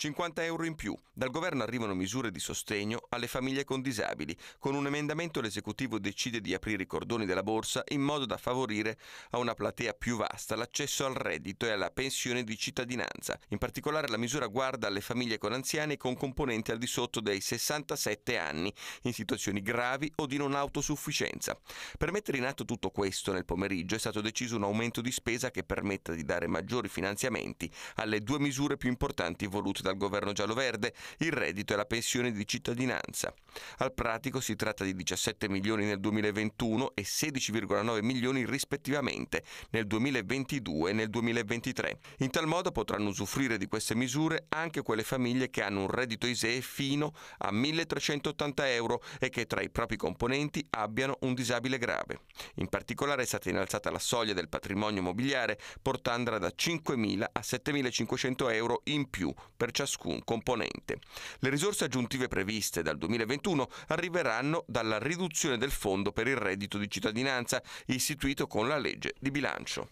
50 euro in più. Dal governo arrivano misure di sostegno alle famiglie con disabili. Con un emendamento l'esecutivo decide di aprire i cordoni della borsa in modo da favorire a una platea più vasta l'accesso al reddito e alla pensione di cittadinanza. In particolare la misura guarda alle famiglie con anziani con componenti al di sotto dei 67 anni in situazioni gravi o di non autosufficienza. Per mettere in atto tutto questo nel pomeriggio è stato deciso un aumento di spesa che permetta di dare maggiori finanziamenti alle due misure più importanti volute da dal governo giallo-verde il reddito e la pensione di cittadinanza. Al pratico si tratta di 17 milioni nel 2021 e 16,9 milioni rispettivamente nel 2022 e nel 2023. In tal modo potranno usufruire di queste misure anche quelle famiglie che hanno un reddito ISEE fino a 1.380 euro e che tra i propri componenti abbiano un disabile grave. In particolare è stata innalzata la soglia del patrimonio immobiliare portandola da 5.000 a 7.500 euro in più per ciascuno ciascun componente. Le risorse aggiuntive previste dal 2021 arriveranno dalla riduzione del fondo per il reddito di cittadinanza, istituito con la legge di bilancio.